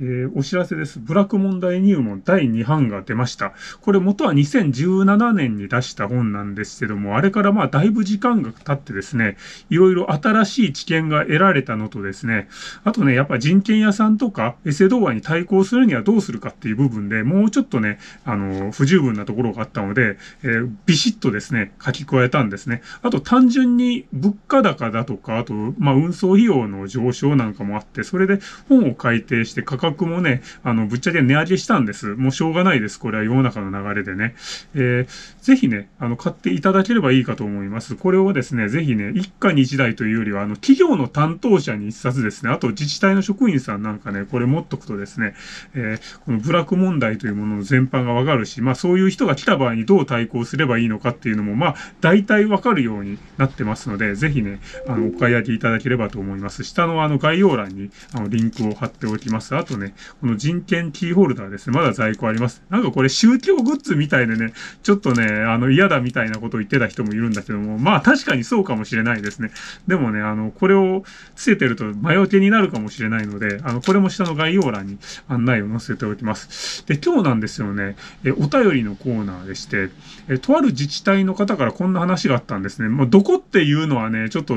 えー、お知らせです。ブラック問題入門第2版が出ました。これ元は2017年に出した本なんですけども、あれからまあだいぶ時間が経ってですね、いろいろ新しい知見が得られたのとですね、あとね、やっぱ人権屋さんとかエセ童話に対抗するにはどうするかっていう部分でもうちょっとね、あの、不十分なところがあったので、えー、ビシッとですね、書き加えたんですね。あと単純に物価高だとか、あと、まあ運送費用の上昇なんかもあって、それで本を改定して書か格もね、あの、ぶっちゃけ値上げしたんです。もうしょうがないです。これは世の中の流れでね。えー、ぜひね、あの、買っていただければいいかと思います。これをですね、ぜひね、一家に一台というよりは、あの、企業の担当者に一冊ですね、あと自治体の職員さんなんかね、これ持っとくとですね、えー、このブラック問題というものの全般がわかるし、まあ、そういう人が来た場合にどう対抗すればいいのかっていうのも、まあ、大体わかるようになってますので、ぜひね、あの、お買い上げいただければと思います。下のあの、概要欄に、あの、リンクを貼っておきます。あとね、この人権キーホルダーですね、まだ在庫あります。なんかこれ宗教グッズみたいでね、ちょっとね、あの嫌だみたいなことを言ってた人もいるんだけども、まあ確かにそうかもしれないですね。でもね、あの、これをつけてると魔除けになるかもしれないので、あの、これも下の概要欄に案内を載せておきます。で、今日なんですよね、えお便りのコーナーでして、えとある自治体の方からこんな話があったんですね。まあ、どこっていうのはね、ちょっと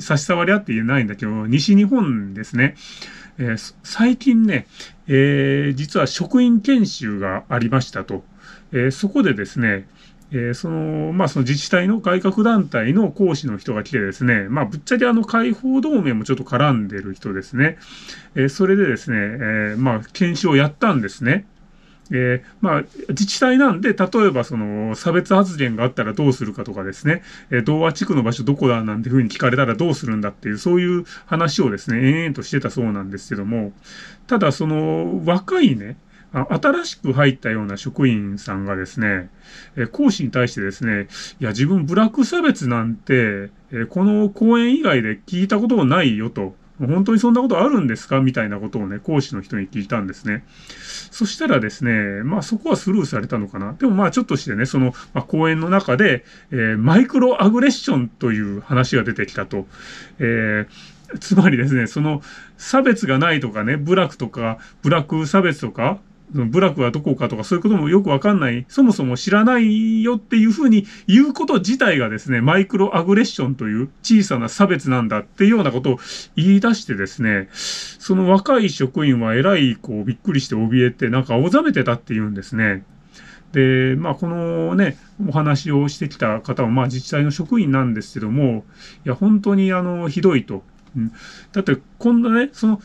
差し障りあって言えないんだけど、西日本ですね。えー、最近ね、えー、実は職員研修がありましたと。えそこでですね、えその、まあ、その自治体の改革団体の講師の人が来てですね、まあ、ぶっちゃけあの解放同盟もちょっと絡んでる人ですね。えそれでですね、えまあ、研修をやったんですね。えー、まあ、自治体なんで、例えばその差別発言があったらどうするかとかですね、えー、童話地区の場所どこだなんていうふうに聞かれたらどうするんだっていう、そういう話をですね、延々としてたそうなんですけども、ただその若いね、新しく入ったような職員さんがですね、え講師に対してですね、いや、自分ブラック差別なんて、えこの講演以外で聞いたこともないよと。本当にそんなことあるんですかみたいなことをね、講師の人に聞いたんですね。そしたらですね、まあそこはスルーされたのかな。でもまあちょっとしてね、その、まあ、講演の中で、えー、マイクロアグレッションという話が出てきたと。えーつまりですね、その差別がないとかね、部落とか、ブラック差別とか、部落はどこかとかそういうこともよくわかんない、そもそも知らないよっていうふうに言うこと自体がですね、マイクロアグレッションという小さな差別なんだっていうようなことを言い出してですね、その若い職員は偉い、こう、びっくりして怯えて、なんか青ざめてたっていうんですね。で、まあ、このね、お話をしてきた方は、まあ、自治体の職員なんですけども、いや、本当に、あの、ひどいと。うん、だって、こんなね、その、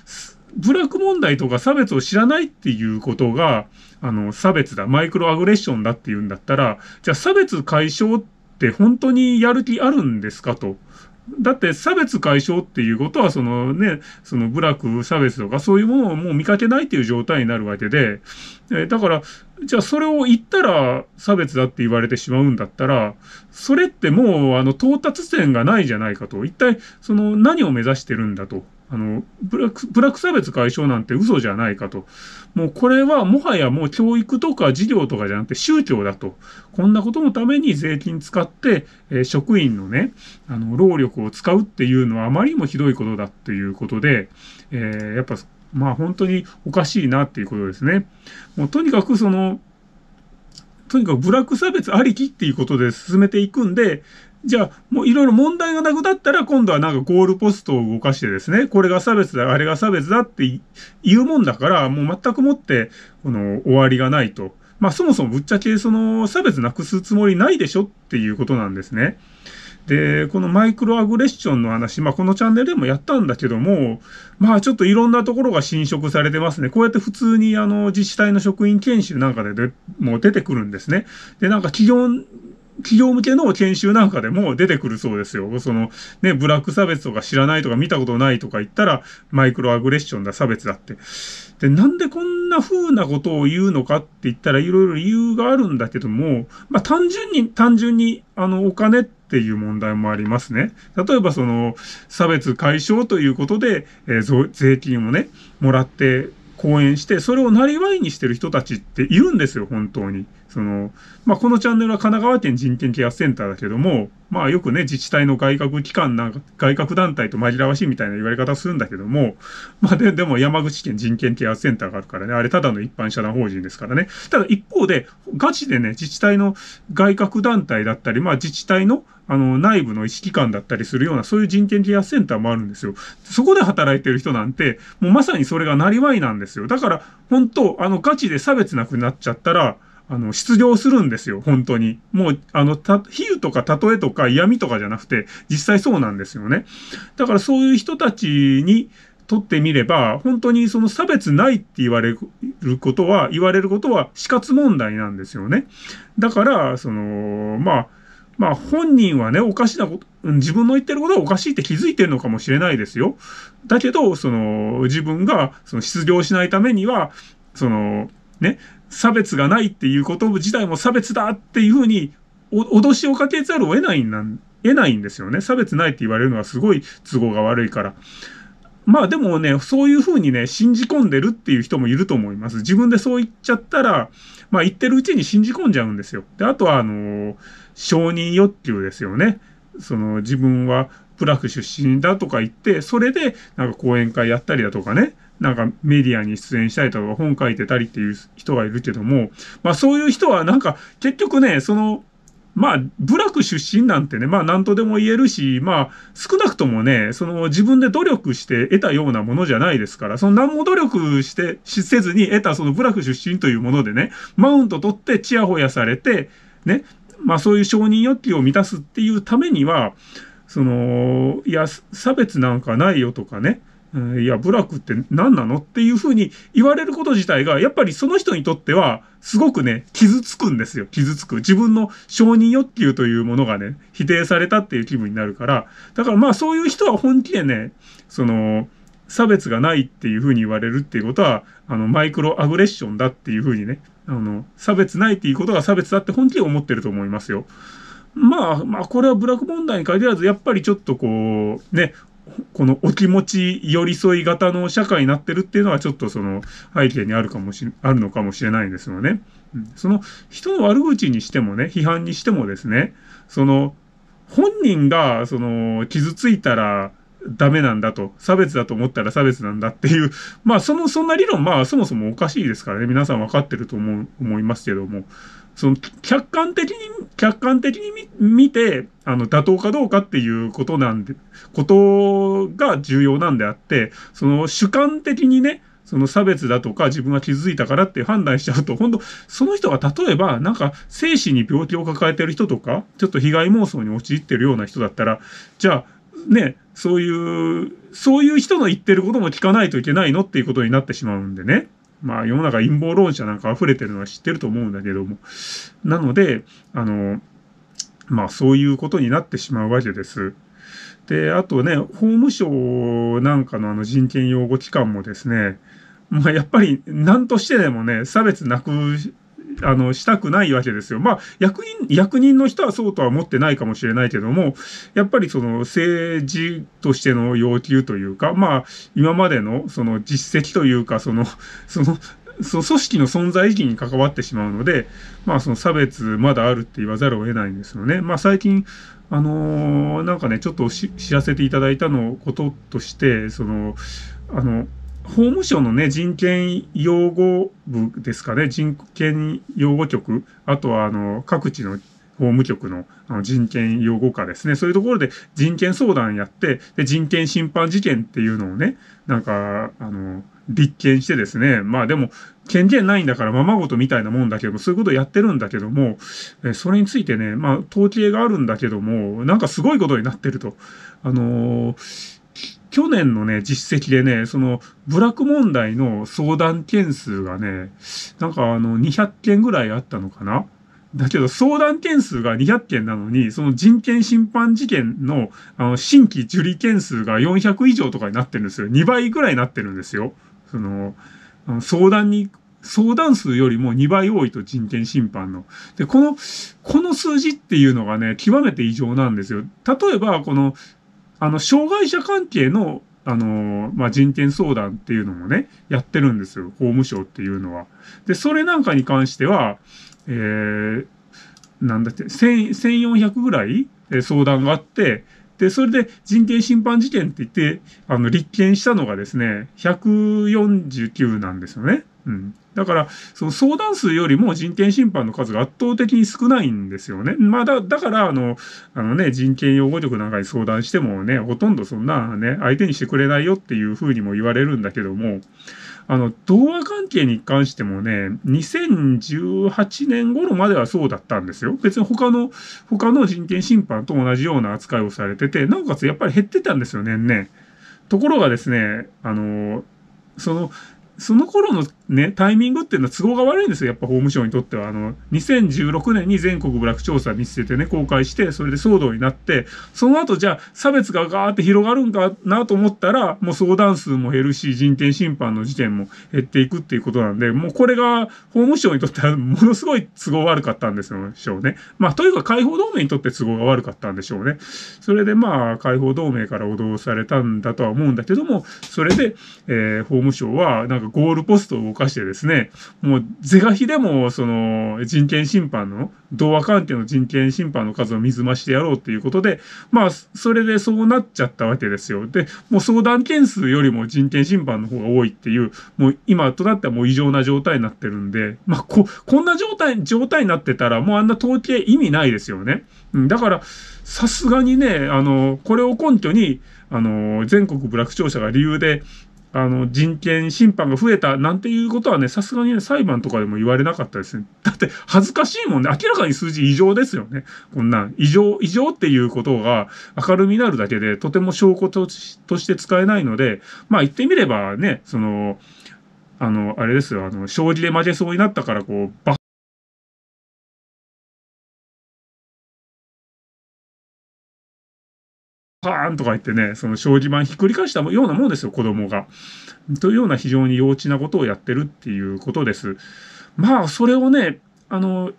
部落問題とか差別を知らないっていうことが、あの、差別だ、マイクロアグレッションだっていうんだったら、じゃあ差別解消って本当にやる気あるんですかと。だって差別解消っていうことは、そのね、その部落差別とかそういうものをもう見かけないっていう状態になるわけで、えだから、じゃあそれを言ったら差別だって言われてしまうんだったら、それってもうあの到達点がないじゃないかと。一体その何を目指してるんだと。あのブラック、ブラック差別解消なんて嘘じゃないかと。もうこれはもはやもう教育とか事業とかじゃなくて宗教だと。こんなことのために税金使って、えー、職員のね、あの、労力を使うっていうのはあまりにもひどいことだっていうことで、えー、やっぱ、まあ本当におかしいなっていうことですね。もうとにかくその、とにかくブラック差別ありきっていうことで進めていくんで、じゃあ、もういろいろ問題がなくなったら、今度はなんかゴールポストを動かしてですね、これが差別だ、あれが差別だって言うもんだから、もう全くもって、この、終わりがないと。まあ、そもそもぶっちゃけ、その、差別なくすつもりないでしょっていうことなんですね。で、このマイクロアグレッションの話、まあ、このチャンネルでもやったんだけども、まあ、ちょっといろんなところが侵食されてますね。こうやって普通に、あの、自治体の職員研修なんかででもう出てくるんですね。で、なんか企業企業向けの研修なんかでも出てくるそうですよ。その、ね、ブラック差別とか知らないとか見たことないとか言ったら、マイクロアグレッションだ、差別だって。で、なんでこんな風なことを言うのかって言ったら、いろいろ理由があるんだけども、まあ、単純に、単純に、あの、お金っていう問題もありますね。例えば、その、差別解消ということで、えー、税金をね、もらって、講演して、それをなりわいにしてる人たちっているんですよ、本当に。その、まあ、このチャンネルは神奈川県人権ケアセンターだけども、まあ、よくね、自治体の外郭機関なんか、外郭団体と紛らわしいみたいな言われ方するんだけども、まあ、で、でも山口県人権ケアセンターがあるからね、あれただの一般社団法人ですからね。ただ一方で、ガチでね、自治体の外郭団体だったり、まあ、自治体のあの、内部の意識感だったりするような、そういう人権ケアセンターもあるんですよ。そこで働いてる人なんて、もうまさにそれがなりわいなんですよ。だから、本当あの、ガチで差別なくなっちゃったら、あの、失業するんですよ、本当に。もう、あの、た、比喩とか例えとか嫌味とかじゃなくて、実際そうなんですよね。だからそういう人たちに、とってみれば、本当にその差別ないって言われることは、言われることは死活問題なんですよね。だから、その、まあ、まあ本人はね、おかしなこと、自分の言ってることはおかしいって気づいてるのかもしれないですよ。だけど、その、自分が、その、失業しないためには、その、ね、差別がないっていうこと自体も差別だっていうふうに、脅しをかけざるを得ないんなん、得ないんですよね。差別ないって言われるのはすごい都合が悪いから。まあでもね、そういうふうにね、信じ込んでるっていう人もいると思います。自分でそう言っちゃったら、まあ、言ってるうちに信じ込んじゃうんですよ。で、あとは、あの、承認欲求ですよね。その、自分はプラク出身だとか言って、それで、なんか講演会やったりだとかね、なんかメディアに出演したりとか本書いてたりっていう人がいるけども、まあそういう人はなんか結局ね、そのまあ、部落出身なんてね、まあ、何とでも言えるし、まあ、少なくともね、その、自分で努力して得たようなものじゃないですから、その、何も努力して、しせずに得た、その、部落出身というものでね、マウント取って、ちやほやされて、ね、まあ、そういう承認欲求を満たすっていうためには、その、いや、差別なんかないよとかね、いや、部落って何なのっていうふうに言われること自体が、やっぱりその人にとっては、すごくね、傷つくんですよ。傷つく。自分の承認欲求というものがね、否定されたっていう気分になるから、だからまあそういう人は本気でね、その、差別がないっていうふうに言われるっていうことは、あの、マイクロアグレッションだっていうふうにね、あの、差別ないっていうことが差別だって本気で思ってると思いますよ。まあまあこれは部落問題に限らずやっぱりちょっとこうねこのお気持ち寄り添い型の社会になってるっていうのはちょっとその背景にあるかもしあるのかもしれないですよね。うん、その人の悪口にしてもね批判にしてもですねその本人がその傷ついたらダメなんだと、差別だと思ったら差別なんだっていう、まあその、そんな理論、まあそもそもおかしいですからね、皆さん分かってると思う、思いますけども、その客観的に、客観的に見て、あの、妥当かどうかっていうことなんで、ことが重要なんであって、その主観的にね、その差別だとか自分が気づいたからって判断しちゃうと、本当その人が例えば、なんか、精神に病気を抱えてる人とか、ちょっと被害妄想に陥ってるような人だったら、じゃあ、ね、そういう、そういう人の言ってることも聞かないといけないのっていうことになってしまうんでね。まあ世の中陰謀論者なんか溢れてるのは知ってると思うんだけども。なので、あの、まあそういうことになってしまうわけです。で、あとね、法務省なんかのあの人権擁護機関もですね、まあやっぱり何としてでもね、差別なくあの、したくないわけですよ。まあ、役員、役人の人はそうとは思ってないかもしれないけども、やっぱりその政治としての要求というか、まあ、今までのその実績というか、その、その、その組織の存在意義に関わってしまうので、まあその差別まだあるって言わざるを得ないんですよね。まあ最近、あのー、なんかね、ちょっと知らせていただいたのこととして、その、あの、法務省のね、人権擁護部ですかね、人権擁護局、あとは、あの、各地の法務局の人権擁護課ですね。そういうところで人権相談やって、で人権侵犯事件っていうのをね、なんか、あの、立件してですね。まあでも、権限ないんだからままごとみたいなもんだけども、そういうことやってるんだけども、えそれについてね、まあ統計があるんだけども、なんかすごいことになってると。あのー去年のね、実績でね、その、ブラック問題の相談件数がね、なんかあの、200件ぐらいあったのかなだけど、相談件数が200件なのに、その人権侵犯事件の、あの、新規受理件数が400以上とかになってるんですよ。2倍ぐらいになってるんですよ。その、相談に相談数よりも2倍多いと人権侵犯の。で、この、この数字っていうのがね、極めて異常なんですよ。例えば、このあの、障害者関係の、あの、まあ、人権相談っていうのもね、やってるんですよ。法務省っていうのは。で、それなんかに関しては、えー、なんだって、1400ぐらい相談があって、で、それで人権侵犯事件って言って、あの、立件したのがですね、149なんですよね。うん。だから、その相談数よりも人権侵犯の数が圧倒的に少ないんですよね。まあ、だ、だから、あの、あのね、人権擁護局なんかに相談してもね、ほとんどそんなね、相手にしてくれないよっていうふうにも言われるんだけども、あの、童話関係に関してもね、2018年頃まではそうだったんですよ。別に他の、他の人権侵犯と同じような扱いをされてて、なおかつやっぱり減ってたんですよ、年々。ところがですね、あの、その、その頃のね、タイミングっていうのは都合が悪いんですよ、やっぱ法務省にとっては。あの、2016年に全国部落調査見せてね、公開して、それで騒動になって、その後じゃあ差別がガーって広がるんかなと思ったら、もう相談数も減るし、人権侵犯の事件も減っていくっていうことなんで、もうこれが法務省にとってはものすごい都合悪かったんですよ、でしょうね。まあ、というか解放同盟にとって都合が悪かったんでしょうね。それでまあ、解放同盟から脅されたんだとは思うんだけども、それで、えー、法務省は、なんかかゴールポストを動かしてですね、もう是が非でもその人権審判の、童話関係の人権審判の数を水増してやろうっていうことで、まあ、それでそうなっちゃったわけですよ。で、もう相談件数よりも人権審判の方が多いっていう、もう今となってはもう異常な状態になってるんで、まあ、こ、こんな状態、状態になってたらもうあんな統計意味ないですよね。うん、だから、さすがにね、あの、これを根拠に、あの、全国部落庁舎が理由で、あの、人権侵犯が増えたなんていうことはね、さすがにね、裁判とかでも言われなかったですね。だって、恥ずかしいもんね。明らかに数字異常ですよね。こんな、異常、異常っていうことが明るみになるだけで、とても証拠として使えないので、まあ言ってみればね、その、あの、あれですよ、あの、将棋で負けそうになったから、こう、バパーンとか言ってね、その障子板ひっくり返したようなもんですよ、子供が。というような非常に幼稚なことをやってるっていうことです。まあ、それをね、あの、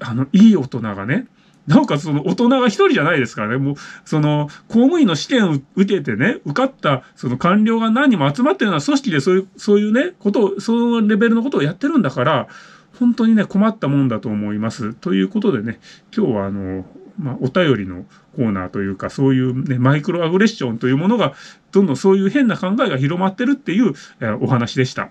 あの、いい大人がね、なおかつその大人が一人じゃないですからね、もう、その、公務員の試験を受けてね、受かった、その官僚が何人も集まってるような組織でそういう、そういうね、ことを、そのレベルのことをやってるんだから、本当にね、困ったもんだと思います。ということでね、今日はあの、まあ、お便りのコーナーというか、そういう、ね、マイクロアグレッションというものが、どんどんそういう変な考えが広まってるっていう、えお話でした。